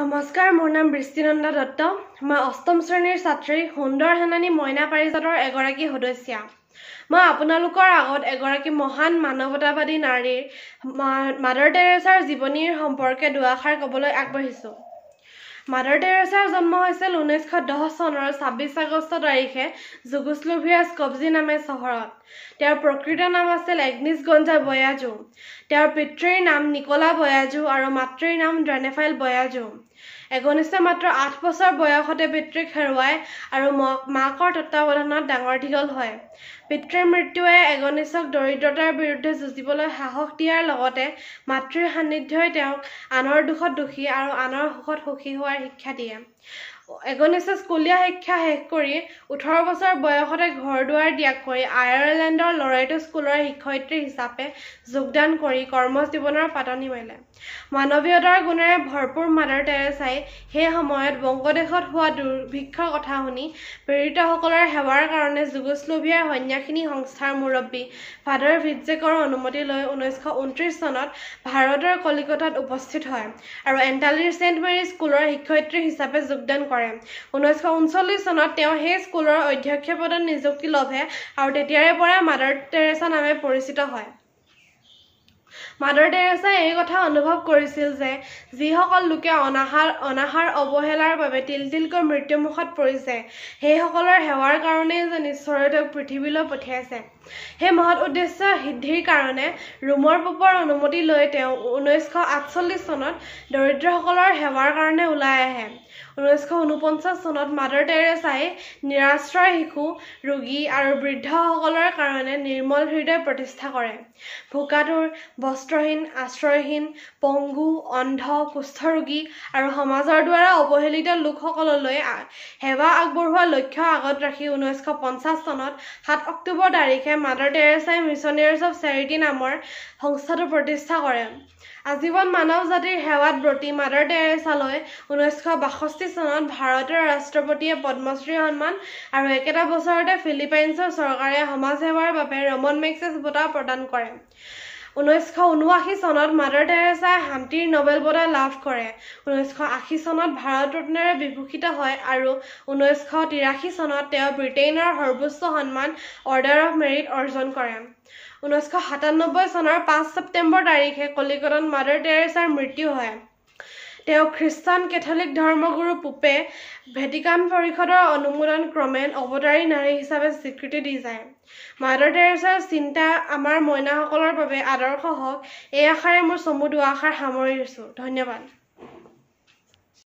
নমস্কাৰ মোৰ নাম বৃষ্টিনন্দ দত্ত মই অষ্টম শ্ৰেণীৰ ছাত্ৰী সুন্দৰ সেনানী মইনা পাৰিজাতৰ এগৰাকী সদস্য মই আপোনালোকৰ আগত এগৰাকী মহান মানৱতাবাদী নাৰীৰ মাদাৰ টেৰেছাৰ জীৱনীৰ সম্পৰ্কে দুআষাৰ ক'বলৈ আগবাঢ়িছোঁ মাদাৰ টেৰেছাৰ জন্ম হৈছিল ঊনৈছশ দহ চনৰ ছাব্বিছ আগষ্ট তাৰিখে জুগুছলোভিয়াছ কবজি নামে চহৰত তেওঁৰ প্ৰকৃত নাম আছিল এগনিছ গঞ্জা বয়াজু তেওঁৰ পিতৃৰ নাম নিকলা বয়াজু আৰু মাতৃৰ নাম ড্ৰেনেফাইল বয়াজু এগনিছে মাত্ৰ আঠ বছৰ বয়সতে পিতৃক হেৰুৱায় আৰু মাকৰ তত্বাৱধানত ডাঙৰ দীঘল হয় পিতৃৰ মৃত্যুৱে এগনিছক দৰিদ্ৰতাৰ বিৰুদ্ধে যুঁজিবলৈ সাহস দিয়াৰ লগতে মাতৃৰ সান্নিধ্যই তেওঁক আনৰ দুখত দোষী আৰু আনৰ সুখত সুখী হোৱাৰ শিক্ষা দিয়ে এগনেছে স্কুলীয়া শিক্ষা শেষ কৰি ওঠৰ বছৰ বয়সতে ঘৰ দুৱাৰ ত্যাগ কৰি আয়াৰলেণ্ডৰ লৰাইটো স্কুলৰ শিক্ষয়িত্ৰী হিচাপে যোগদান কৰি কৰ্মজীৱনৰ পাতনি মেলে মানৱীয়তাৰ গুণেৰে ভৰপূৰ মাডাৰ টেৰেছাই সেই সময়ত বংগদেশত হোৱা দুৰ্ভিক্ষৰ কথা শুনি পীড়িতসকলৰ সেৱাৰ কাৰণে যুগোশ্লোভিয়াৰ সন্যাসিনী সংস্থাৰ মুৰব্বী ফাডাৰ ভিডজেকৰ অনুমতি লৈ ঊনৈছশ ঊনত্ৰিছ চনত ভাৰতৰ কলিকতাত উপস্থিত হয় আৰু এণ্টালিৰ ছেইণ্ট মেৰী স্কুলৰ শিক্ষয়িত্ৰী হিচাপে যোগদান কৰে পাৰে ঊনচল্লিশ চনত তেওঁ সেই স্কুলৰ অধ্যক্ষ পদত নিযুক্তি লভে আৰু তেতিয়াৰে পৰা মাদাৰ টেৰেছা নামে পৰিচিত হয় মাদাৰ টেৰেছাই এই কথা অনুভৱ কৰিছিল যে যিসকল লোকে অনাহাৰ অনাহাৰ অৱহেলাৰ বাবে তিল তিলকৈ মৃত্যুমুখত পৰিছে সেইসকলৰ সেৱাৰ কাৰণেই যে নিশ্চয় তেওঁক পৃথিৱীলৈ পঠিয়াইছে সেই মহৎ উদ্দেশ্য সিদ্ধিৰ কাৰণে ৰুমৰ পোপৰ অনুমতি লৈ তেওঁ ঊনৈছশ আঠচল্লিশ চনত দৰিদ্ৰসকলৰ সেৱাৰ কাৰণে ওলাই আহে ঊনৈছশ ঊনপঞ্চাছ চনত মাদাৰ টেৰেছাই নিৰাশ্ৰয় শিশু ৰোগী আৰু বৃদ্ধসকলৰ কাৰণে নিৰ্মল হৃদয় প্ৰতিষ্ঠা কৰে ভোকাতুৰ বস্ত্ৰহীন আশ্ৰয়হীন পংগু অন্ধ কুষ্ঠৰোগী আৰু সমাজৰ দ্বাৰা অৱহেলিত লোকসকললৈ সেৱা আগবঢ়োৱা লক্ষ্য আগত ৰাখি ঊনৈছশ পঞ্চাছ চনত সাত অক্টোবৰ তাৰিখে মাদাৰ টেৰেছাই মিছনিয়াৰ্ছ অৱ চেৰিটি নামৰ সংস্থাটো প্ৰতিষ্ঠা কৰে আজীৱন মানৱ জাতিৰ সেৱাত ব্ৰতী মাদাৰ টেৰেছালৈ ঊনৈছশ বাষষ্ঠি চনত ভাৰতৰ ৰাষ্ট্ৰপতিয়ে পদ্মশ্ৰী সন্মান আৰু একেটা বছৰতে ফিলিপাইনছৰ চৰকাৰে সমাজ সেৱাৰ বাবে ৰমন মেক্সেছ বঁটা প্ৰদান কৰে ঊনৈছশ ঊনোৱাশী চনত মাদাৰ টেৰেছাই শান্তিৰ নবেল বঁটা লাভ কৰে ঊনৈছশ আশী চনত ভাৰত ৰত্নেৰে বিভূষিত হয় আৰু ঊনৈছশ তিৰাশী চনত তেওঁ ব্ৰিটেইনৰ সৰ্বোচ্চ সন্মান অৰ্ডাৰ অৱ মেৰিট অৰ্জন কৰে ঊনৈছশ সাতান্নব্বৈ চনৰ পাঁচ ছেপ্টেম্বৰ তাৰিখে কলিকতাত মাদাৰ টেৰেছাৰ মৃত্যু হয় তেওঁ খ্ৰীষ্টান কেথলিক ধৰ্মগুৰু পোপে ভেটিকান পৰিষদৰ অনুমোদন ক্ৰমে অৱতাৰী নাৰী হিচাপে স্বীকৃতি দি যায় মাদাৰ টেৰেছাৰ চিন্তা আমাৰ মইনাসকলৰ বাবে আদৰ্শ হওক এই আশাৰে মোৰ চমু দুআষাৰ সামৰিছোঁ ধন্যবাদ